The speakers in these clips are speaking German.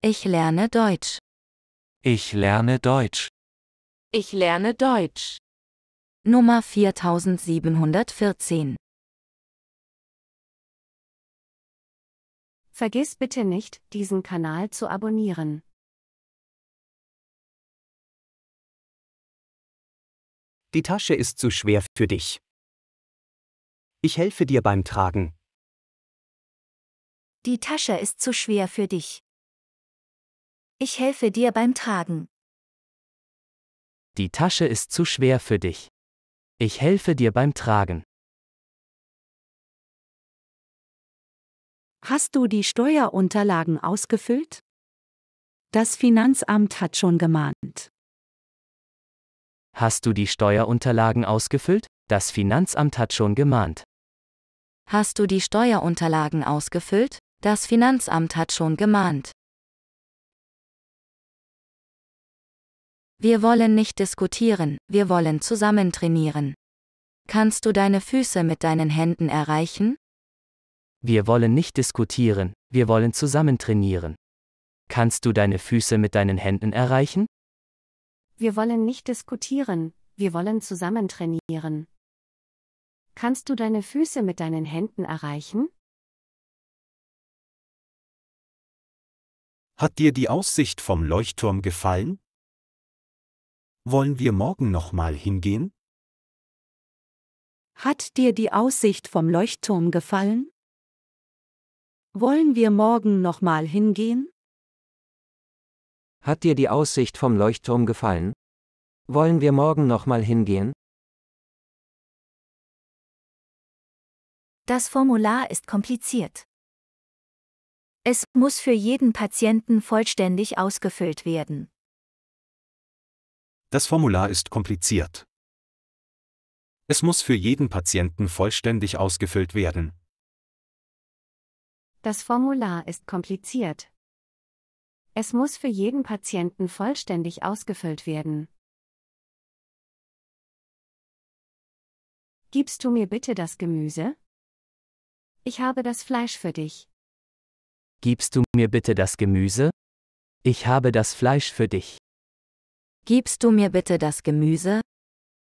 Ich lerne Deutsch. Ich lerne Deutsch. Ich lerne Deutsch. Nummer 4714. Vergiss bitte nicht, diesen Kanal zu abonnieren. Die Tasche ist zu schwer für dich. Ich helfe dir beim Tragen. Die Tasche ist zu schwer für dich. Ich helfe dir beim Tragen. Die Tasche ist zu schwer für dich. Ich helfe dir beim Tragen. Hast du die Steuerunterlagen ausgefüllt? Das Finanzamt hat schon gemahnt. Hast du die Steuerunterlagen ausgefüllt? Das Finanzamt hat schon gemahnt. Hast du die Steuerunterlagen ausgefüllt? Das Finanzamt hat schon gemahnt. Wir wollen nicht diskutieren, wir wollen zusammen trainieren. Kannst du deine Füße mit deinen Händen erreichen? Wir wollen nicht diskutieren, wir wollen zusammen trainieren. Kannst du deine Füße mit deinen Händen erreichen? Wir wollen nicht diskutieren, wir wollen zusammen trainieren. Kannst du deine Füße mit deinen Händen erreichen? Hat dir die Aussicht vom Leuchtturm gefallen? wollen wir morgen nochmal hingehen? Hat dir die Aussicht vom Leuchtturm gefallen? Wollen wir morgen nochmal hingehen? Hat dir die Aussicht vom Leuchtturm gefallen? Wollen wir morgen nochmal hingehen? Das Formular ist kompliziert. Es muss für jeden Patienten vollständig ausgefüllt werden. Das Formular ist kompliziert. Es muss für jeden Patienten vollständig ausgefüllt werden. Das Formular ist kompliziert. Es muss für jeden Patienten vollständig ausgefüllt werden. Gibst du mir bitte das Gemüse? Ich habe das Fleisch für dich. Gibst du mir bitte das Gemüse? Ich habe das Fleisch für dich. Gibst du mir bitte das Gemüse?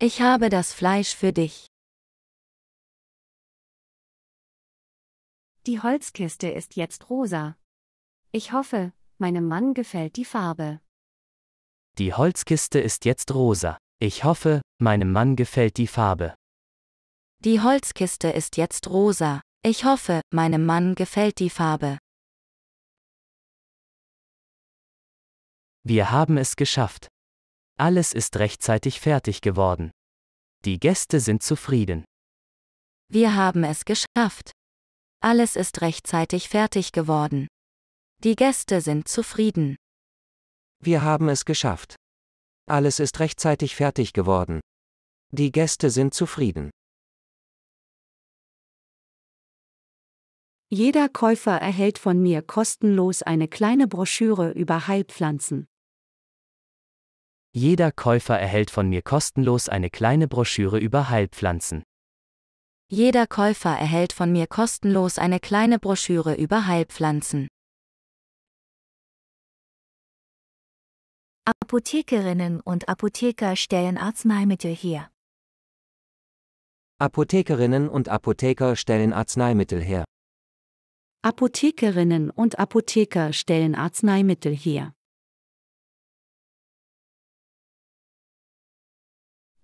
Ich habe das Fleisch für dich. Die Holzkiste ist jetzt rosa. Ich hoffe, meinem Mann gefällt die Farbe. Die Holzkiste ist jetzt rosa. Ich hoffe, meinem Mann gefällt die Farbe. Die Holzkiste ist jetzt rosa. Ich hoffe, meinem Mann gefällt die Farbe. Wir haben es geschafft. Alles ist rechtzeitig fertig geworden. Die Gäste sind zufrieden. Wir haben es geschafft. Alles ist rechtzeitig fertig geworden. Die Gäste sind zufrieden. Wir haben es geschafft. Alles ist rechtzeitig fertig geworden. Die Gäste sind zufrieden. Jeder Käufer erhält von mir kostenlos eine kleine Broschüre über Heilpflanzen. Jeder Käufer erhält von mir kostenlos eine kleine Broschüre über Heilpflanzen. Jeder Käufer erhält von mir kostenlos eine kleine Broschüre über Heilpflanzen. Apothekerinnen und Apotheker stellen Arzneimittel her. Apothekerinnen und Apotheker stellen Arzneimittel her. Apothekerinnen und Apotheker stellen Arzneimittel her.